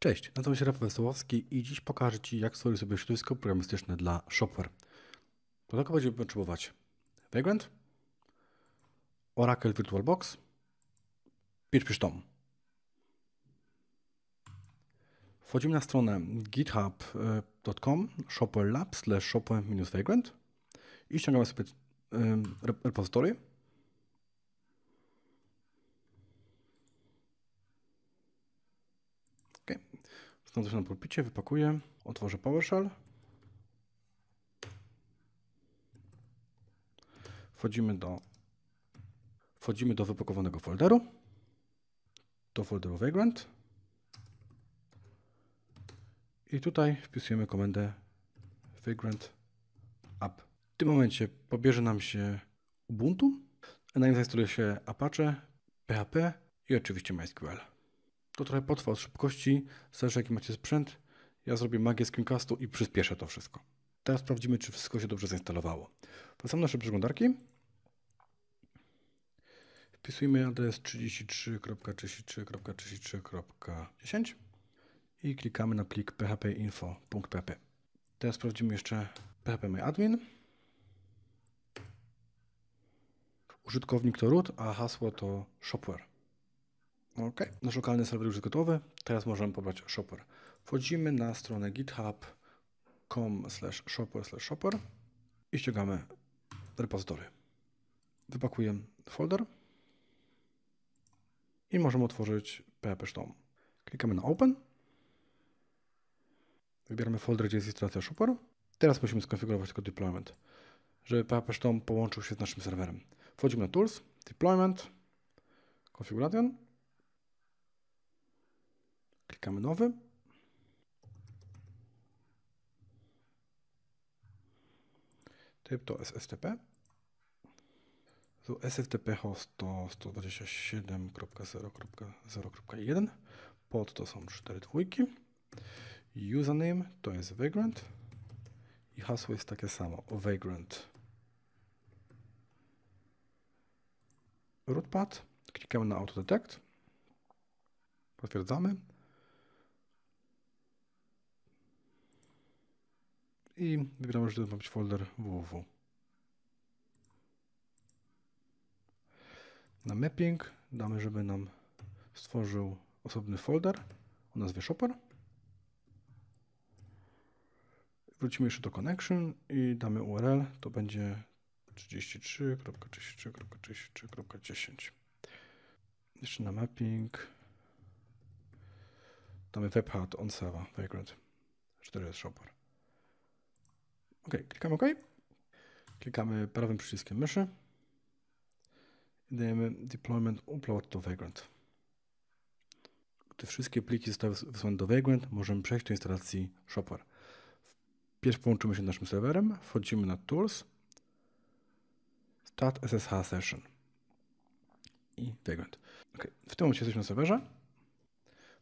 Cześć, nazywam się Rafał Wesołowski i dziś pokażę Ci, jak stworzyć sobie środowisko programistyczne dla Shopware. Do tego będziemy potrzebować Vagrant, Oracle VirtualBox, PHP-Tom. Wchodzimy na stronę github.com shopware slash shopware-vagrant i ściągamy sobie repozytory Znajdę się na pulpicie, wypakuję, otworzę PowerShell. Wchodzimy do, wchodzimy do wypakowanego folderu, do folderu Vagrant i tutaj wpisujemy komendę Vagrant app. W tym momencie pobierze nam się Ubuntu, na nim zainstaluje się Apache, PHP i oczywiście MySQL to trochę potrwa od szybkości, zależy jaki macie sprzęt. Ja zrobię magię screencastu i przyspieszę to wszystko. Teraz sprawdzimy, czy wszystko się dobrze zainstalowało. Wracamy do naszej przeglądarki. Wpisujemy adres 33.33.33.10 i klikamy na plik phpinfo.pp. Teraz sprawdzimy jeszcze phpMyAdmin. Użytkownik to root, a hasło to shopware. Ok, nasz lokalny serwer już jest gotowy. Teraz możemy pobrać shopper. Wchodzimy na stronę github.com shopper shopper i ściągamy repozytory. Wypakuję folder i możemy otworzyć php.tom. Klikamy na open. Wybieramy folder, gdzie jest instalacja shopper. Teraz musimy skonfigurować tylko deployment, żeby php.tom połączył się z naszym serwerem. Wchodzimy na tools, deployment, configuration Klikamy nowy. Typ to SFTP. To SFTP host to 127.0.0.1. Pod to są cztery dwójki. Username to jest Vagrant. I hasło jest takie samo. Vagrant. Rootpad. Klikamy na Autodetect. Potwierdzamy. i wybieramy, że to ma być folder www. Na mapping damy, żeby nam stworzył osobny folder o nazwie shopper. Wrócimy jeszcze do connection i damy URL, to będzie 33.33.33.10. Jeszcze na mapping damy webhat on server, vagrant to jest shopper. OK, klikamy OK. Klikamy prawym przyciskiem myszy. I dajemy deployment upload to Vagrant. Gdy wszystkie pliki zostały wysłane do Vagrant, możemy przejść do instalacji Shopware. Pierwszy połączymy się z naszym serwerem, wchodzimy na Tools, Start SSH Session i Vagrant. OK, w tym momencie jesteśmy na serwerze.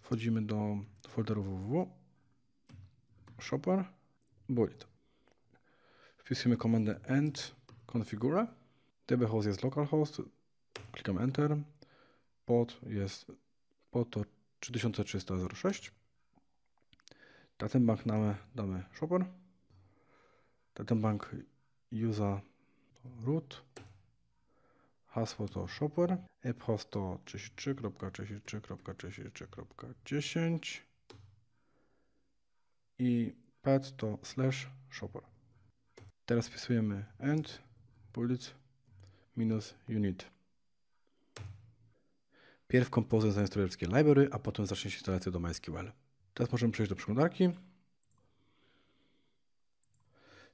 Wchodzimy do folderu www, Shopware, Bullet. Wpisujemy komendę end configure. DBhost jest localhost. Klikam Enter. Pod jest pod to 3306. Datenbank damy, damy shopper. Datenbank user root. Hasło to shopper. Apphost to 33.33.33.10 i pet to slash shopper. Teraz wpisujemy end bullets minus unit. Pierw kompozyt zainstaluje wszystkie library, a potem zacznie się instalacja do MySQL. Teraz możemy przejść do przeglądarki.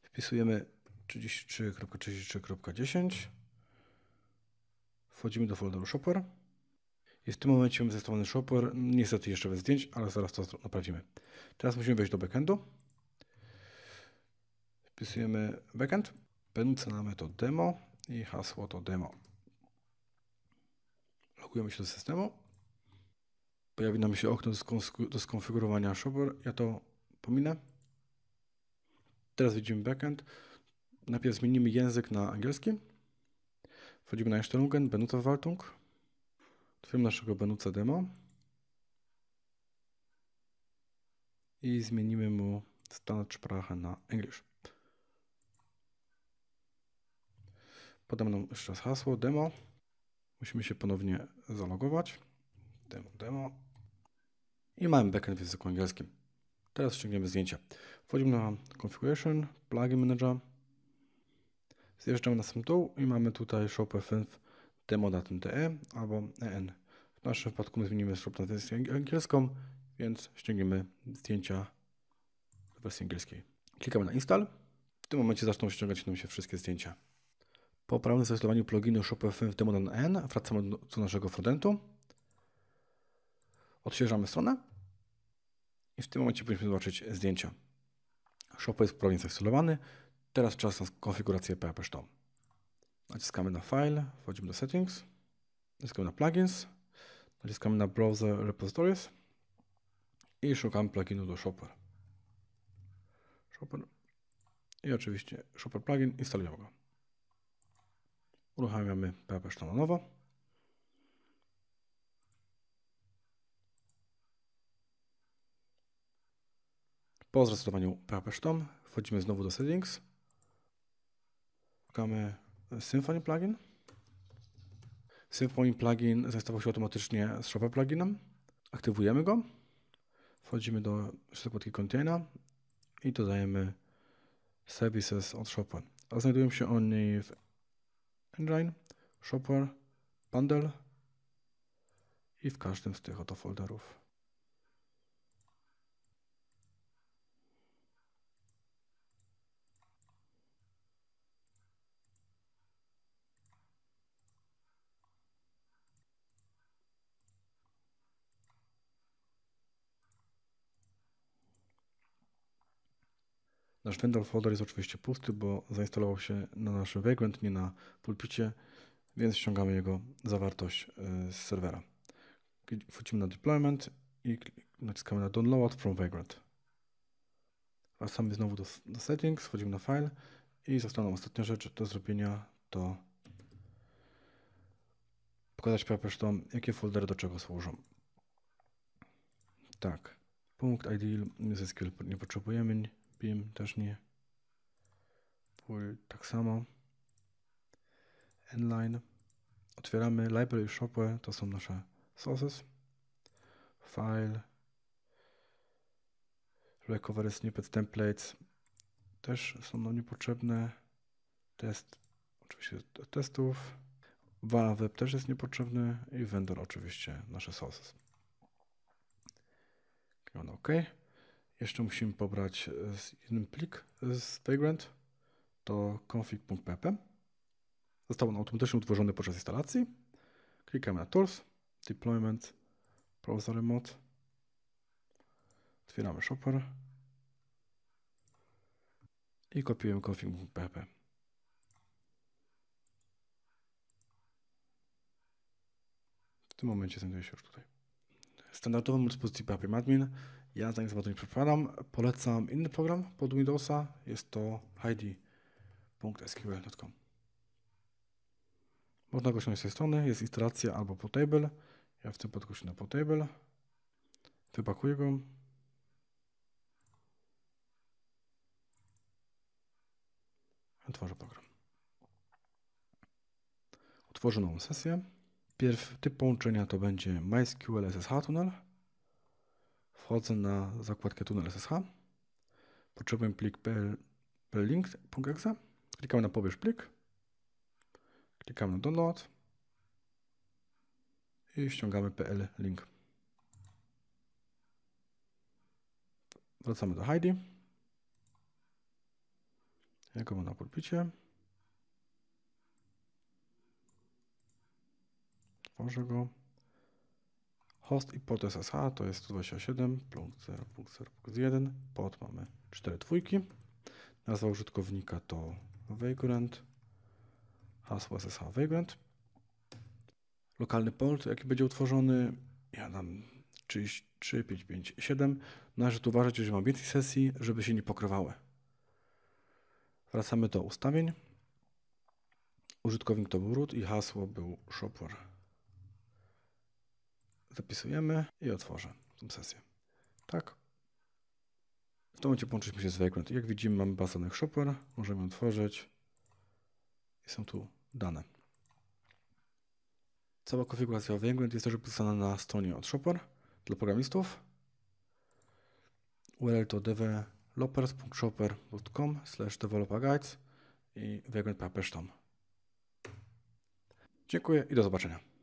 Wpisujemy 33.33.10. Wchodzimy do folderu shopper. I w tym momencie mamy zainstalowany Shopware. Niestety jeszcze bez zdjęć, ale zaraz to naprawimy. Teraz musimy wejść do backendu. Wpisujemy backend, pędzamy to demo i hasło to demo. Logujemy się do systemu. Pojawi nam się okno do skonfigurowania shopper. Ja to pominę. Teraz widzimy backend. Najpierw zmienimy język na angielski. Wchodzimy na Einstellungen, Benutzerwaltung. Otwieramy naszego benutzer demo. I zmienimy mu Standard Sprache na angielski. Podam mną jeszcze raz hasło demo. Musimy się ponownie zalogować. Demo, demo. I mamy backend w języku angielskim. Teraz ściągniemy zdjęcia. Wchodzimy na configuration, plugin manager. Zjeżdżamy na sam dół i mamy tutaj shop.fnf demo.de albo en. W naszym przypadku my zmienimy shop na wersję angielską, więc ściągniemy zdjęcia w wersji angielskiej. Klikamy na install. W tym momencie zaczną ściągać nam się wszystkie zdjęcia. Po poprawnym zainstalowaniu pluginu ShopFM w Demon N wracamy do, do naszego frontendu. Odświeżamy stronę i w tym momencie powinniśmy zobaczyć zdjęcia. Shop jest poprawnie zainstalowany. Teraz czas na konfigurację PHP Storm. Naciskamy na File, wchodzimy do Settings, naciskamy na Plugins, naciskamy na Browser Repositories i szukamy pluginu do Shopper. Shopper i oczywiście Shopper plugin, instalujemy go. Uruchamiamy PHP na nowo. Po zresetowaniu PHP wchodzimy znowu do settings. Szukamy Symfony plugin. Symfony plugin zainstalował się automatycznie z Shopper pluginem. Aktywujemy go. Wchodzimy do zakładki container i dodajemy services od Shopper. A znajdują się oni w engine, shopware, bundle i w każdym z tych oto folderów Nasz vendor folder jest oczywiście pusty, bo zainstalował się na naszym Vagrant, nie na pulpicie, więc ściągamy jego zawartość e, z serwera. Wchodzimy na deployment i naciskamy na download from Vagrant. Wracamy znowu do, do settings, wchodzimy na file i zostaną ostatnia rzecz do zrobienia to pokazać PowerPresztom, jakie foldery do czego służą. Tak, punkt ID, nie potrzebujemy, BIM też nie. Pool tak samo. Inline. Otwieramy Library Shopware, to są nasze sources. File. Recovery Snippet Templates też są nam niepotrzebne. Test, oczywiście testów. Vala Web też jest niepotrzebny i vendor oczywiście nasze sources. Klikamy OK. Jeszcze musimy pobrać e, jeden plik e, z Vagrant, to config.pp. Został on automatycznie utworzony podczas instalacji. Klikamy na Tools, Deployment, Browser Remote. Otwieramy Shopper i kopiujemy config.pp. W tym momencie znajduje się już tutaj standardowym multipozity admin. Ja za nic bardzo nie przepadam. Polecam inny program pod Windowsa. Jest to hidi.sql.com. Można go ściągnąć z tej strony. Jest instalacja albo potable. Ja w tym na potable. Portable. Wypakuję go. Otworzę program. Utworzę nową sesję. Pierw typ połączenia to będzie MySQL SSH tunnel. Wchodzę na zakładkę tunel SSH. Potrzebuję plik plink.exe. Klikam na pobierz plik. Klikam na download. I ściągamy pl link. Wracamy do Heidi. Jaką ma na pulpicie. Może go. Host i port SSH to jest 127.0.0.1. punkt punkt punkt Port mamy 4 dwójki. Nazwa użytkownika to Vagrant. Hasło SSH Vagrant. Lokalny port, jaki będzie utworzony, ja dam 33557. Należy tu uważać, że mam więcej sesji, żeby się nie pokrywały. Wracamy do ustawień. Użytkownik to był root i hasło był shopware. Zapisujemy i otworzę tą sesję. Tak. W tym momencie połączyliśmy się z Vagrant. Jak widzimy, mamy bazę shopper. Możemy otworzyć. I są tu dane. Cała konfiguracja Vagrant jest też opisana na stronie od shopper dla programistów. URL to developers.shopper.com slash developerguides i Vagrant Papers Tom. Dziękuję i do zobaczenia.